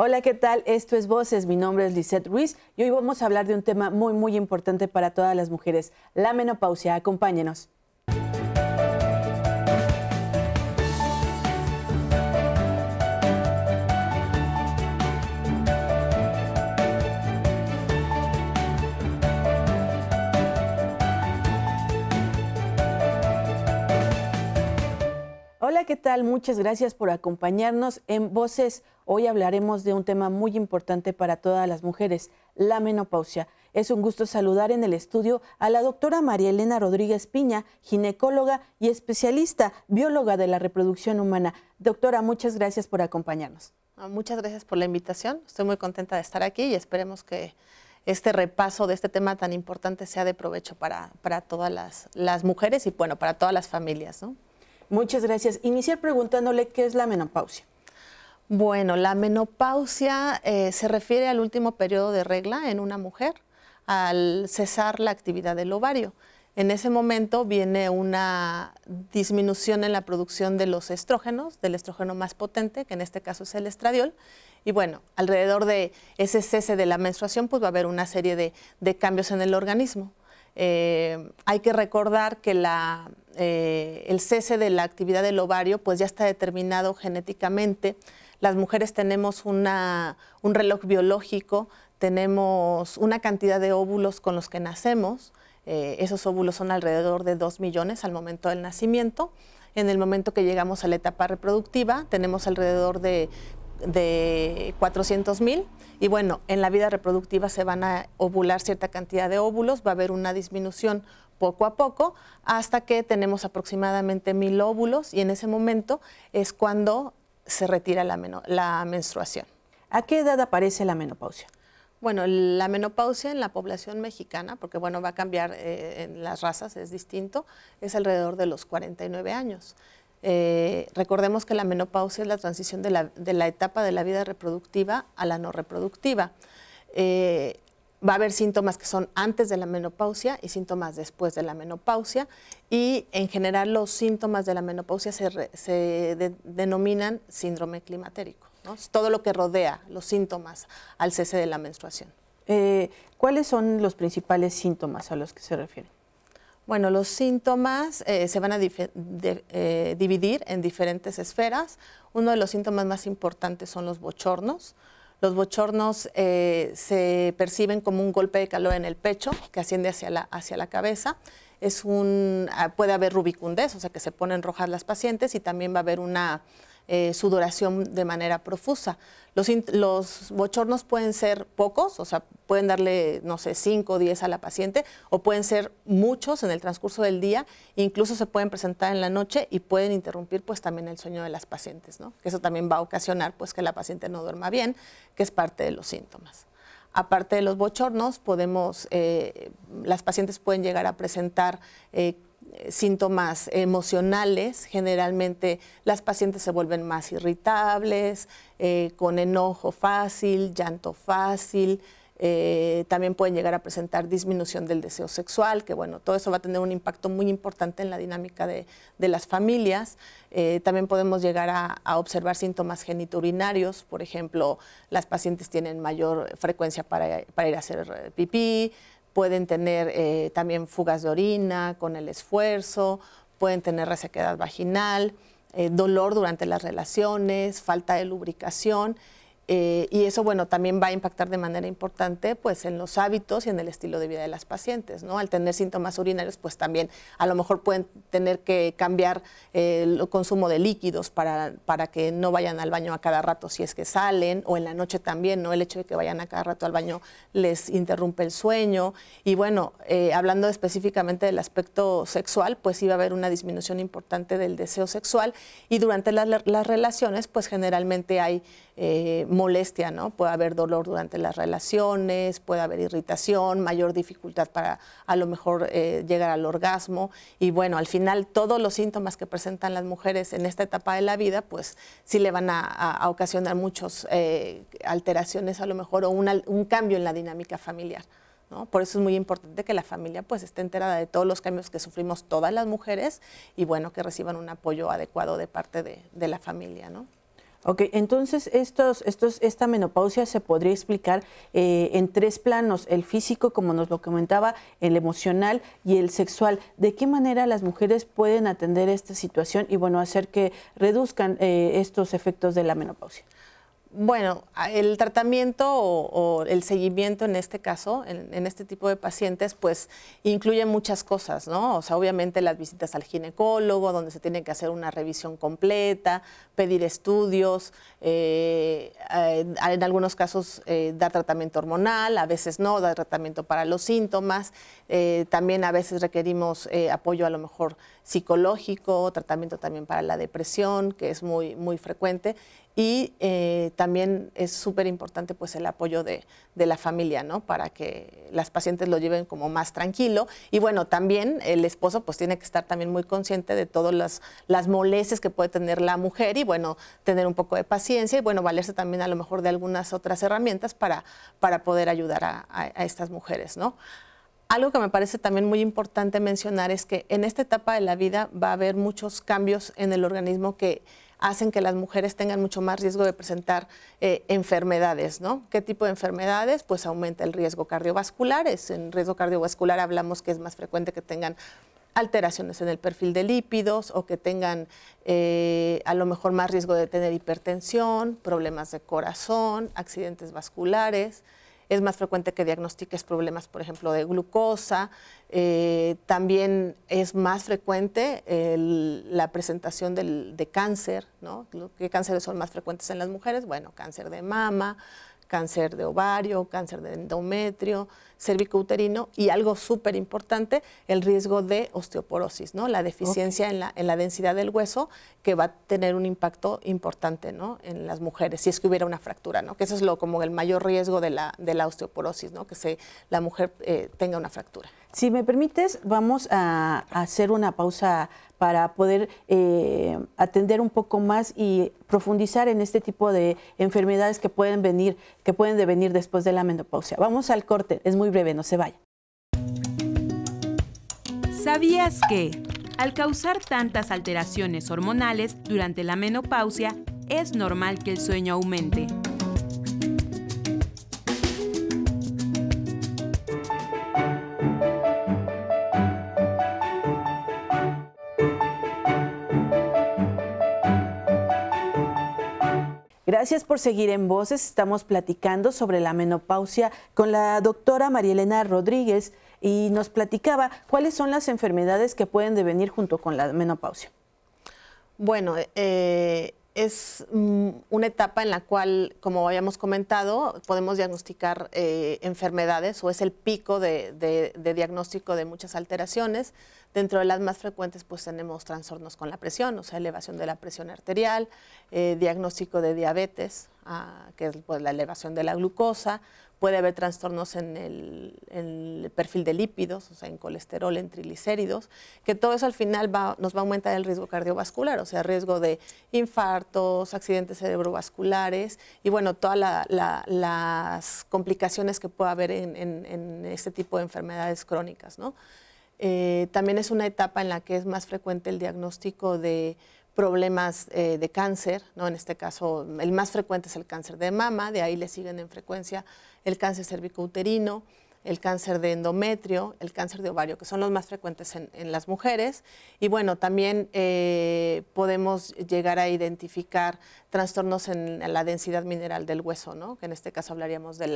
Hola, ¿qué tal? Esto es Voces. Mi nombre es Lisette Ruiz y hoy vamos a hablar de un tema muy, muy importante para todas las mujeres, la menopausia. Acompáñenos. ¿qué tal? Muchas gracias por acompañarnos en Voces. Hoy hablaremos de un tema muy importante para todas las mujeres, la menopausia. Es un gusto saludar en el estudio a la doctora María Elena Rodríguez Piña, ginecóloga y especialista, bióloga de la reproducción humana. Doctora, muchas gracias por acompañarnos. Ah, muchas gracias por la invitación. Estoy muy contenta de estar aquí y esperemos que este repaso de este tema tan importante sea de provecho para, todas las, las mujeres y bueno, para todas las familias. ¿no? Muchas gracias. Iniciar preguntándole qué es la menopausia. Bueno, la menopausia eh, se refiere al último periodo de regla en una mujer, al cesar la actividad del ovario. En ese momento viene una disminución en la producción de los estrógenos, del estrógeno más potente, que en este caso es el estradiol. Y bueno, alrededor de ese cese de la menstruación, pues va a haber una serie de, cambios en el organismo. Eh, hay que recordar que la eh, el cese de la actividad del ovario, pues ya está determinado genéticamente. Las mujeres tenemos un reloj biológico, tenemos una cantidad de óvulos con los que nacemos. Eh, esos óvulos son alrededor de 2 millones al momento del nacimiento. En el momento que llegamos a la etapa reproductiva, tenemos alrededor de de 400 mil y bueno, en la vida reproductiva se van a ovular cierta cantidad de óvulos, va a haber una disminución poco a poco hasta que tenemos aproximadamente mil óvulos y en ese momento es cuando se retira la, menstruación. ¿A qué edad aparece la menopausia? Bueno, la menopausia en la población mexicana, porque bueno, va a cambiar eh, en las razas, es distinto, es alrededor de los 49 años. Eh, recordemos que la menopausia es la transición de la, etapa de la vida reproductiva a la no reproductiva. Eh, va a haber síntomas que son antes de la menopausia y síntomas después de la menopausia. Y en general los síntomas de la menopausia se, denominan síndrome climatérico. todo lo que rodea los síntomas al cese de la menstruación. Eh, ¿Cuáles son los principales síntomas a los que se refieren? Bueno, los síntomas eh, se van a eh, dividir en diferentes esferas. Uno de los síntomas más importantes son los bochornos. Los bochornos eh, se perciben como un golpe de calor en el pecho que asciende hacia la, hacia la cabeza. Es un, ah, puede haber rubicundez, o sea que se ponen rojas las pacientes y también va a haber una eh, su sudoración de manera profusa. Los, los, bochornos pueden ser pocos, o sea, pueden darle, no sé, 5 o 10 a la paciente, o pueden ser muchos en el transcurso del día, incluso se pueden presentar en la noche y pueden interrumpir pues también el sueño de las pacientes, ¿no? Que eso también va a ocasionar pues que la paciente no duerma bien, que es parte de los síntomas. Aparte de los bochornos, podemos, eh, las pacientes pueden llegar a presentar eh, síntomas emocionales, generalmente las pacientes se vuelven más irritables, eh, con enojo fácil, llanto fácil, eh, también pueden llegar a presentar disminución del deseo sexual, que bueno, todo eso va a tener un impacto muy importante en la dinámica de, de las familias. Eh, también podemos llegar a, observar síntomas geniturinarios, por ejemplo, las pacientes tienen mayor frecuencia para, para ir a hacer pipí, pueden tener eh, también fugas de orina con el esfuerzo, pueden tener resequedad vaginal, eh, dolor durante las relaciones, falta de lubricación eh, y eso, bueno, también va a impactar de manera importante pues, en los hábitos y en el estilo de vida de las pacientes, ¿no? Al tener síntomas urinarios, pues también a lo mejor pueden tener que cambiar eh, el consumo de líquidos para, que no vayan al baño a cada rato si es que salen, o en la noche también, ¿no? El hecho de que vayan a cada rato al baño les interrumpe el sueño. Y bueno, eh, hablando específicamente del aspecto sexual, pues sí va a haber una disminución importante del deseo sexual y durante las, las relaciones, pues generalmente hay molestia, ¿no? Puede haber dolor durante las relaciones, puede haber irritación, mayor dificultad para a lo mejor eh, llegar al orgasmo. Y bueno, al final todos los síntomas que presentan las mujeres en esta etapa de la vida, pues sí le van a, ocasionar muchas eh, alteraciones a lo mejor o un cambio en la dinámica familiar. ¿No? Por eso es muy importante que la familia pues esté enterada de todos los cambios que sufrimos todas las mujeres y bueno, que reciban un apoyo adecuado de parte de, de la familia, ¿no? Ok, entonces estos, estos, esta menopausia se podría explicar eh, en tres planos, el físico, como nos lo comentaba, el emocional y el sexual. ¿De qué manera las mujeres pueden atender esta situación y bueno, hacer que reduzcan eh, estos efectos de la menopausia? Bueno, el tratamiento o, el seguimiento en este caso, en, este tipo de pacientes, pues incluye muchas cosas, ¿no? O sea, obviamente las visitas al ginecólogo, donde se tiene que hacer una revisión completa, pedir estudios, eh, eh, en algunos casos eh, da tratamiento hormonal, a veces no, da tratamiento para los síntomas, también a veces requerimos apoyo a lo mejor psicológico, tratamiento también para la depresión, que es muy, muy frecuente, y eh, también es súper importante pues el apoyo de, la familia, ¿no? Para que las pacientes lo lleven como más tranquilo. Y bueno, también el esposo pues tiene que estar también muy consciente de todas las, las molestias que puede tener la mujer y bueno, tener un poco de paciencia y bueno, valerse también a lo mejor de algunas otras herramientas para, para poder ayudar a, a estas mujeres, ¿no? Algo que me parece también muy importante mencionar es que en esta etapa de la vida va a haber muchos cambios en el organismo que hacen que las mujeres tengan mucho más riesgo de presentar eh, enfermedades, ¿no? ¿Qué tipo de enfermedades? Pues aumenta el riesgo cardiovascular. en riesgo cardiovascular hablamos que es más frecuente que tengan alteraciones en el perfil de lípidos o que tengan eh, a lo mejor más riesgo de tener hipertensión, problemas de corazón, accidentes vasculares es más frecuente que diagnostiques problemas, por ejemplo, de glucosa. Eh, también es más frecuente la presentación del, de cáncer, ¿no? ¿Qué cánceres son más frecuentes en las mujeres? Bueno, cáncer de mama, cáncer de ovario, cáncer de endometrio, cervicouterino y algo súper importante, el riesgo de osteoporosis, ¿no? La deficiencia en, la, en la densidad del hueso que va a tener un impacto importante, En las mujeres, si es que hubiera una fractura, ¿no? Que eso es lo, como el mayor riesgo de la, de la osteoporosis, ¿no? Que se, la mujer eh, tenga una fractura. Si me permites, vamos a hacer una pausa para poder eh, atender un poco más y profundizar en este tipo de enfermedades que pueden venir, que pueden devenir después de la menopausia. Vamos al corte, es muy breve, no se vaya. ¿Sabías que al causar tantas alteraciones hormonales durante la menopausia es normal que el sueño aumente? Gracias por seguir en Voces. Estamos platicando sobre la menopausia con la doctora María Elena Rodríguez y nos platicaba cuáles son las enfermedades que pueden devenir junto con la menopausia. Bueno, eh, es mm, una etapa en la cual, como habíamos comentado, podemos diagnosticar eh, enfermedades o es el pico de diagnóstico de muchas alteraciones. Dentro de las más frecuentes, pues tenemos trastornos con la presión, o sea, elevación de la presión arterial, eh, diagnóstico de diabetes, ah, que es pues, la elevación de la glucosa, puede haber trastornos en el, perfil de lípidos, o sea, en colesterol, en triglicéridos, que todo eso al final nos va a aumentar el riesgo cardiovascular, o sea, riesgo de infartos, accidentes cerebrovasculares y bueno, todas las complicaciones que puede haber en, en este tipo de enfermedades crónicas, ¿no? Eh, también es una etapa en la que es más frecuente el diagnóstico de problemas eh, de cáncer, ¿no? en este caso el más frecuente es el cáncer de mama, de ahí le siguen en frecuencia el cáncer cérvico-uterino, el cáncer de endometrio, el cáncer de ovario, que son los más frecuentes en, las mujeres. Y bueno, también eh, podemos llegar a identificar trastornos en, la densidad mineral del hueso, que en este caso hablaríamos de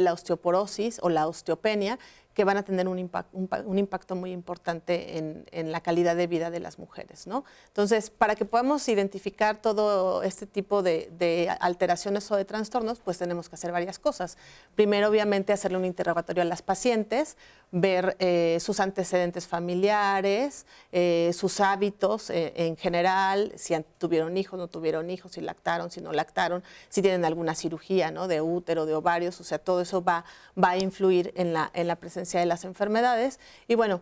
la osteoporosis o la osteopenia, que van a tener un, impacto muy importante en, la calidad de vida de las mujeres. Entonces, para que podamos identificar todo este tipo de, alteraciones o de trastornos, pues tenemos que hacer varias cosas. Primero, obviamente, hacerle un interrogatorio a las pacientes, ver eh, sus antecedentes familiares, eh, sus hábitos eh, en general, si tuvieron hijos, no tuvieron hijos, si lactaron, si no lactaron, si tienen alguna cirugía ¿no? de útero, de ovarios, o sea, todo eso va, va a influir en la, en la presencia de las enfermedades. Y bueno,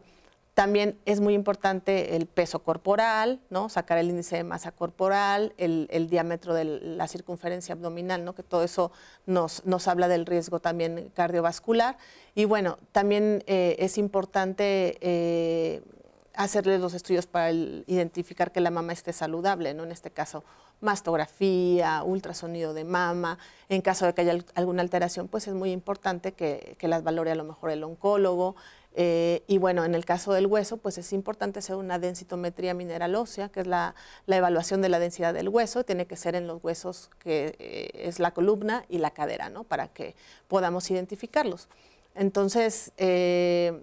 también es muy importante el peso corporal, ¿no? sacar el índice de masa corporal, el, diámetro de la circunferencia abdominal, ¿no? que todo eso nos, habla del riesgo también cardiovascular. Y bueno, también eh, es importante eh, hacerle los estudios para identificar que la mama esté saludable, ¿no? en este caso mastografía, ultrasonido de mama, en caso de que haya alguna alteración, pues es muy importante que las valore a lo mejor el oncólogo, eh, y bueno, en el caso del hueso, pues es importante hacer una densitometría mineral ósea, que es la, evaluación de la densidad del hueso, tiene que ser en los huesos que eh, es la columna y la cadera, ¿no? Para que podamos identificarlos. Entonces, eh,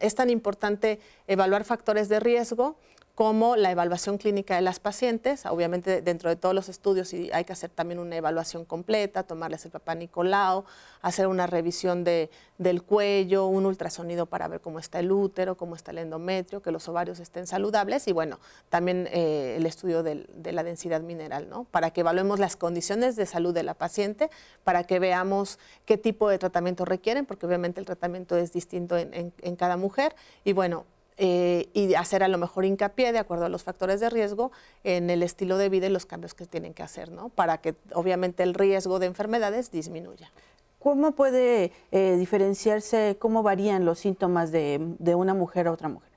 es tan importante evaluar factores de riesgo como la evaluación clínica de las pacientes, obviamente dentro de todos los estudios y hay que hacer también una evaluación completa, tomarles el papá Nicolau, hacer una revisión de, del cuello, un ultrasonido para ver cómo está el útero, cómo está el endometrio, que los ovarios estén saludables y bueno, también eh, el estudio de, la densidad mineral, ¿no? Para que evaluemos las condiciones de salud de la paciente, para que veamos qué tipo de tratamiento requieren, porque obviamente el tratamiento es distinto en cada mujer y bueno, eh, y hacer a lo mejor hincapié, de acuerdo a los factores de riesgo, en el estilo de vida y los cambios que tienen que hacer, ¿no? Para que obviamente el riesgo de enfermedades disminuya. ¿Cómo puede eh, diferenciarse, cómo varían los síntomas de, una mujer a otra mujer?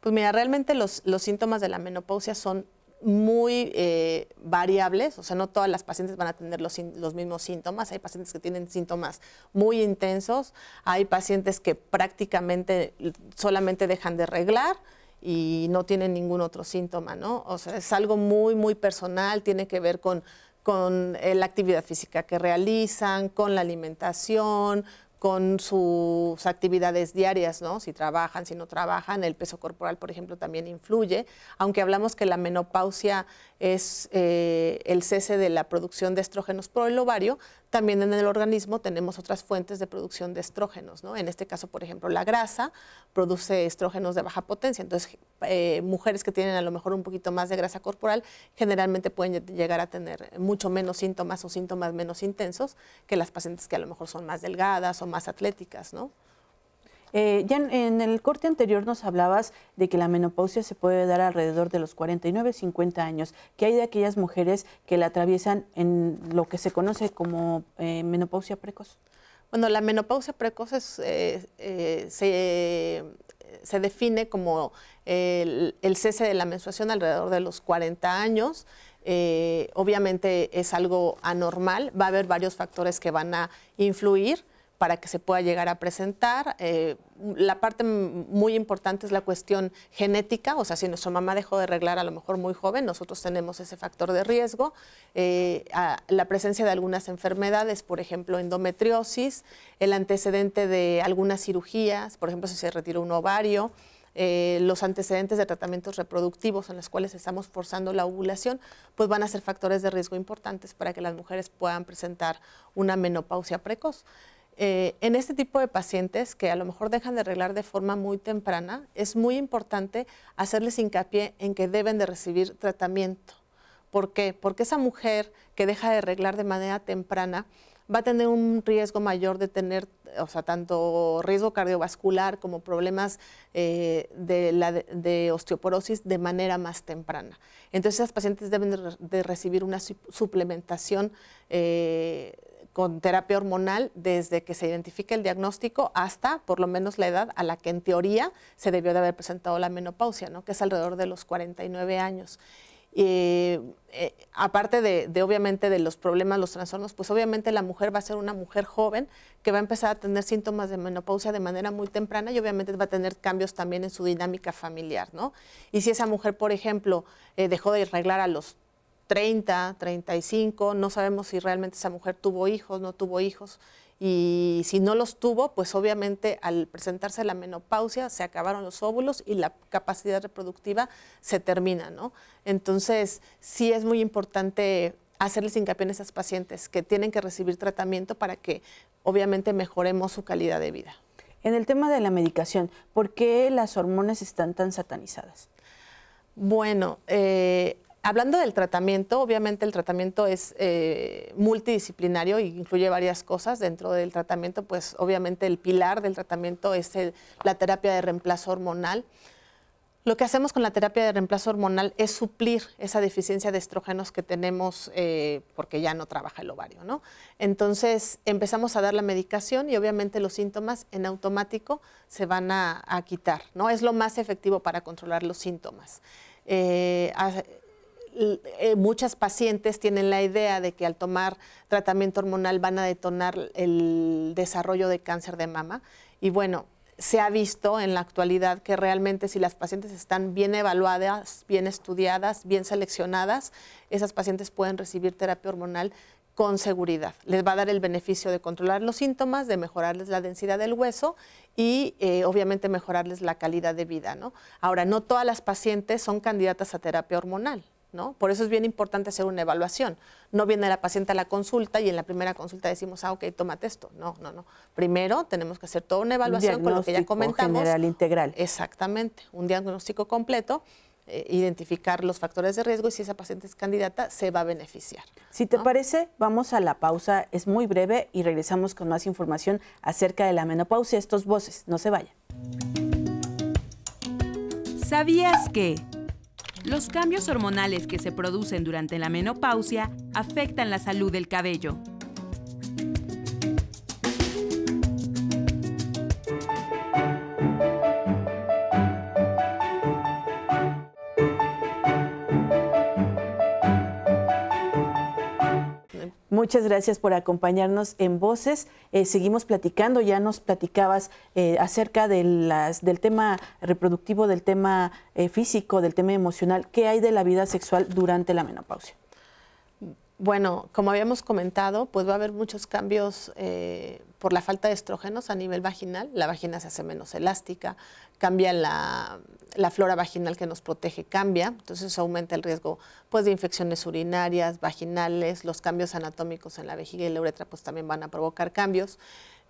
Pues mira, realmente los, los síntomas de la menopausia son muy eh, variables, o sea, no todas las pacientes van a tener los, mismos síntomas, hay pacientes que tienen síntomas muy intensos, hay pacientes que prácticamente solamente dejan de arreglar y no tienen ningún otro síntoma, ¿no? O sea, es algo muy, muy personal, tiene que ver con, eh, la actividad física que realizan, con la alimentación, con sus actividades diarias, ¿no? Si trabajan, si no trabajan, el peso corporal, por ejemplo, también influye. Aunque hablamos que la menopausia es eh, el cese de la producción de estrógenos por el ovario, también en el organismo tenemos otras fuentes de producción de estrógenos, ¿no? En este caso, por ejemplo, la grasa produce estrógenos de baja potencia, entonces eh, mujeres que tienen a lo mejor un poquito más de grasa corporal generalmente pueden llegar a tener mucho menos síntomas o síntomas menos intensos que las pacientes que a lo mejor son más delgadas o más atléticas, ¿no? Eh, ya en, el corte anterior nos hablabas de que la menopausia se puede dar alrededor de los 49, 50 años, ¿Qué hay de aquellas mujeres que la atraviesan en lo que se conoce como eh, menopausia precoz. Bueno, la menopausia precoz eh, eh, se, define como el, cese de la menstruación alrededor de los 40 años. obviamente es algo anormal, va a haber varios factores que van a influir para que se pueda llegar a presentar. Eh, la parte muy importante es la cuestión genética, o sea, si nuestra mamá dejó de arreglar a lo mejor muy joven, nosotros tenemos ese factor de riesgo. Eh, la presencia de algunas enfermedades, por ejemplo, endometriosis, el antecedente de algunas cirugías, por ejemplo, si se retiró un ovario. Eh, los antecedentes de tratamientos reproductivos en los cuales estamos forzando la ovulación, pues van a ser factores de riesgo importantes para que las mujeres puedan presentar una menopausia precoz. Eh, en este tipo de pacientes que a lo mejor dejan de arreglar de forma muy temprana, es muy importante hacerles hincapié en que deben de recibir tratamiento. ¿Por qué? Porque esa mujer que deja de arreglar de manera temprana va a tener un riesgo mayor de tener, o sea, tanto riesgo cardiovascular como problemas eh, de, osteoporosis de manera más temprana. Entonces, esas pacientes deben de, recibir una suplementación eh, con terapia hormonal desde que se identifica el diagnóstico hasta por lo menos la edad a la que en teoría se debió de haber presentado la menopausia, ¿no? que es alrededor de los 49 años. Y eh, aparte de, obviamente de los problemas, los trastornos, pues obviamente la mujer va a ser una mujer joven que va a empezar a tener síntomas de menopausia de manera muy temprana y obviamente va a tener cambios también en su dinámica familiar, ¿no? Y si esa mujer, por ejemplo, eh, dejó de arreglar a los 30, 35, no sabemos si realmente esa mujer tuvo hijos, no tuvo hijos, y si no los tuvo, pues obviamente al presentarse la menopausia se acabaron los óvulos y la capacidad reproductiva se termina, ¿no? Entonces, sí es muy importante hacerles hincapié en esas pacientes que tienen que recibir tratamiento para que obviamente mejoremos su calidad de vida. En el tema de la medicación, ¿por qué las hormonas están tan satanizadas? Bueno, eh, hablando del tratamiento, obviamente el tratamiento es eh, multidisciplinario e incluye varias cosas. Dentro del tratamiento, pues obviamente el pilar del tratamiento es la terapia de reemplazo hormonal. Lo que hacemos con la terapia de reemplazo hormonal es suplir esa deficiencia de estrógenos que tenemos eh, porque ya no trabaja el ovario, ¿no? Entonces empezamos a dar la medicación y obviamente los síntomas en automático se van a, quitar, ¿no? Es lo más efectivo para controlar los síntomas. Eh, eh, muchas pacientes tienen la idea de que al tomar tratamiento hormonal van a detonar el desarrollo de cáncer de mama. Y bueno, se ha visto en la actualidad que realmente si las pacientes están bien evaluadas, bien estudiadas, bien seleccionadas, esas pacientes pueden recibir terapia hormonal con seguridad. Les va a dar el beneficio de controlar los síntomas, de mejorarles la densidad del hueso y eh, obviamente mejorarles la calidad de vida. Ahora, no todas las pacientes son candidatas a terapia hormonal. Por eso es bien importante hacer una evaluación. No viene la paciente a la consulta y en la primera consulta decimos, ah, ok, tómate esto. No, no, no. Primero tenemos que hacer toda una evaluación con lo que ya comentamos. general integral. Exactamente, un diagnóstico completo eh, identificar los factores de riesgo y si esa paciente es candidata, se va a beneficiar. Si te parece, vamos a la pausa, es muy breve y regresamos con más información acerca de la menopausia. Estos voces, no se vayan. ¿Sabías que... Los cambios hormonales que se producen durante la menopausia afectan la salud del cabello. Muchas gracias por acompañarnos en Voces. Eh, seguimos platicando, ya nos platicabas eh, acerca del tema reproductivo, del tema eh, físico, del tema emocional. ¿Qué hay de la vida sexual durante la menopausia? Bueno, como habíamos comentado, pues va a haber muchos cambios por la falta de estrógenos a nivel vaginal, la vagina se hace menos elástica, cambia la, flora vaginal que nos protege, cambia, entonces aumenta el riesgo pues, de infecciones urinarias, vaginales, los cambios anatómicos en la vejiga y la uretra pues, también van a provocar cambios.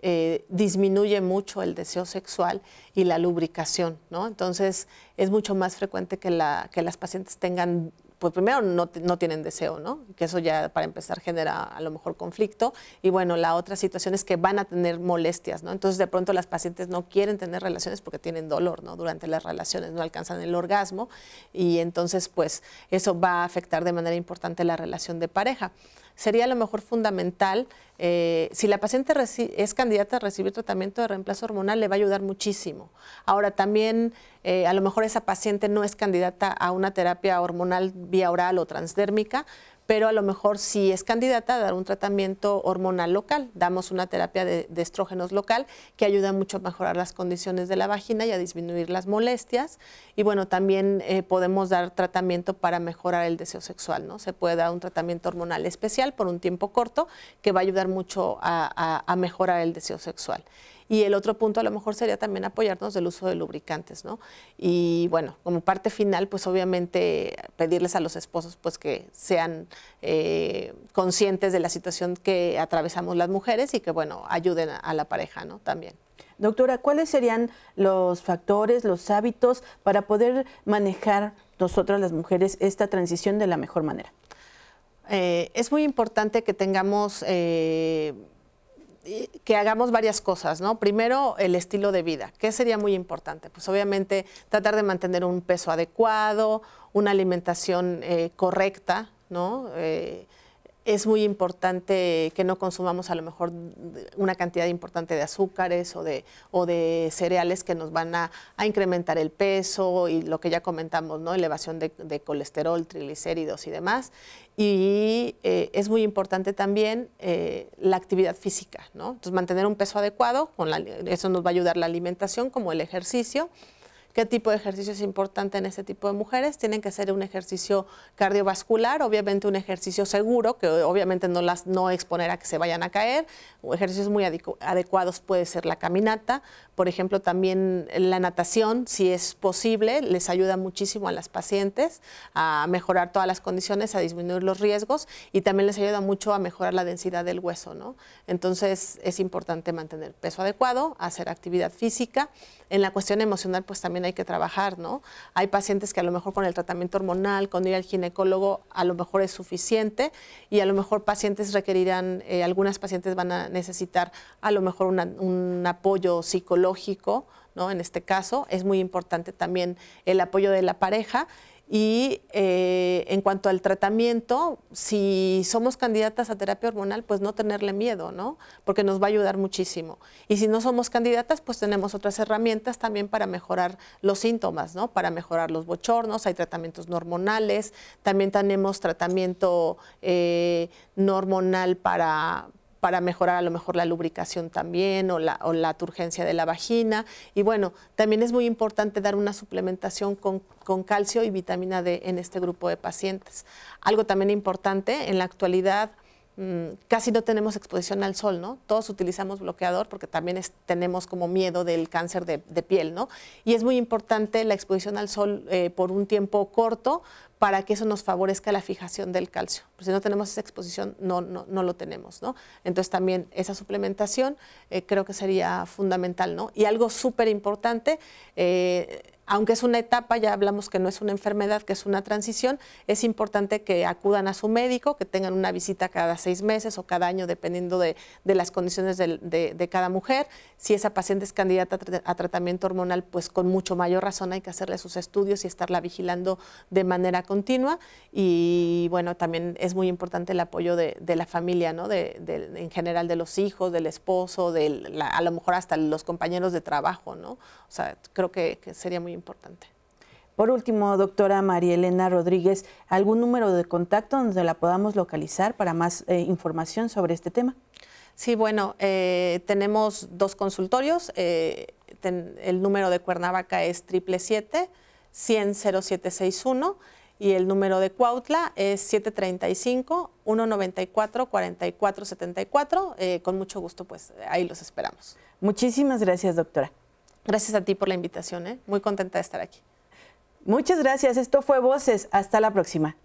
Eh, disminuye mucho el deseo sexual y la lubricación, Entonces es mucho más frecuente que, la, que las pacientes tengan pues primero no, tienen deseo, ¿no? Que eso ya para empezar genera a lo mejor conflicto. Y bueno, la otra situación es que van a tener molestias, ¿no? Entonces de pronto las pacientes no quieren tener relaciones porque tienen dolor, ¿no? Durante las relaciones no alcanzan el orgasmo y entonces pues eso va a afectar de manera importante la relación de pareja. Sería a lo mejor fundamental eh, si la paciente es candidata a recibir tratamiento de reemplazo hormonal, le va a ayudar muchísimo. Ahora, también eh, a lo mejor esa paciente no es candidata a una terapia hormonal vía oral o transdérmica, pero a lo mejor sí es candidata a dar un tratamiento hormonal local, damos una terapia de, estrógenos local que ayuda mucho a mejorar las condiciones de la vagina y a disminuir las molestias. Y bueno, también eh, podemos dar tratamiento para mejorar el deseo sexual, ¿no? Se puede dar un tratamiento hormonal especial por un tiempo corto que va a ayudar mucho a, mejorar el deseo sexual. Y el otro punto a lo mejor sería también apoyarnos del uso de lubricantes, ¿no? Y bueno, como parte final, pues obviamente pedirles a los esposos pues que sean eh, conscientes de la situación que atravesamos las mujeres y que bueno, ayuden a, la pareja, ¿no? También. Doctora, ¿cuáles serían los factores, los hábitos para poder manejar nosotras las mujeres esta transición de la mejor manera? Eh, es muy importante que tengamos, eh, que hagamos varias cosas, ¿no? Primero, el estilo de vida. que sería muy importante? Pues obviamente tratar de mantener un peso adecuado, una alimentación eh, correcta, ¿no? es muy importante que no consumamos a lo mejor una cantidad importante de azúcares o de, o de cereales que nos van a, incrementar el peso y lo que ya comentamos, ¿no? elevación de, colesterol, triglicéridos y demás. Y eh, es muy importante también eh, la actividad física, ¿no? Entonces mantener un peso adecuado, con eso nos va a ayudar la alimentación como el ejercicio qué tipo de ejercicio es importante en este tipo de mujeres. Tienen que ser un ejercicio cardiovascular, obviamente un ejercicio seguro, que obviamente no las no exponer a que se vayan a caer. ejercicios muy adecuados puede ser la caminata, por ejemplo, también la natación, si es posible, les ayuda muchísimo a las pacientes a mejorar todas las condiciones, a disminuir los riesgos y también les ayuda mucho a mejorar la densidad del hueso, ¿no? Entonces, es importante mantener peso adecuado, hacer actividad física. En la cuestión emocional, pues también hay que trabajar, ¿no? Hay pacientes que a lo mejor con el tratamiento hormonal, con ir al ginecólogo, a lo mejor es suficiente y a lo mejor pacientes requerirán, eh, algunas pacientes van a necesitar a lo mejor un apoyo psicológico, ¿no? En este caso es muy importante también el apoyo de la pareja y eh, en cuanto al tratamiento, si somos candidatas a terapia hormonal, pues no tenerle miedo, ¿no? Porque nos va a ayudar muchísimo. Y si no somos candidatas, pues tenemos otras herramientas también para mejorar los síntomas, ¿no? Para mejorar los bochornos, hay tratamientos hormonales, también tenemos tratamiento hormonal eh, para, para mejorar a lo mejor la lubricación también o la, o la turgencia de la vagina. Y bueno, también es muy importante dar una suplementación con, con calcio y vitamina D en este grupo de pacientes. Algo también importante en la actualidad, Mm, casi no tenemos exposición al sol, ¿no? Todos utilizamos bloqueador porque también tenemos como miedo del cáncer de, piel, ¿no? Y es muy importante la exposición al sol eh, por un tiempo corto para que eso nos favorezca la fijación del calcio. Pues, si no tenemos esa exposición, no, no, lo tenemos, ¿no? Entonces también esa suplementación eh, creo que sería fundamental, ¿no? Y algo súper importante, eh, aunque es una etapa, ya hablamos que no es una enfermedad, que es una transición, es importante que acudan a su médico, que tengan una visita cada seis meses o cada año, dependiendo de, las condiciones de, cada mujer. Si esa paciente es candidata a, tratamiento hormonal, pues con mucho mayor razón hay que hacerle sus estudios y estarla vigilando de manera continua. Y bueno, también es muy importante el apoyo de, la familia, ¿no? en general de los hijos, del esposo, de a lo mejor hasta los compañeros de trabajo, ¿no? O sea, creo que, que sería muy importante. Por último, doctora María Elena Rodríguez, ¿algún número de contacto donde la podamos localizar para más eh, información sobre este tema? Sí, bueno, eh, tenemos dos consultorios. Eh, el número de Cuernavaca es 777 100761 y el número de Cuautla es 735-194-4474. con mucho gusto, pues ahí los esperamos. Muchísimas gracias, doctora. Gracias a ti por la invitación, ¿eh? muy contenta de estar aquí. Muchas gracias, esto fue Voces, hasta la próxima.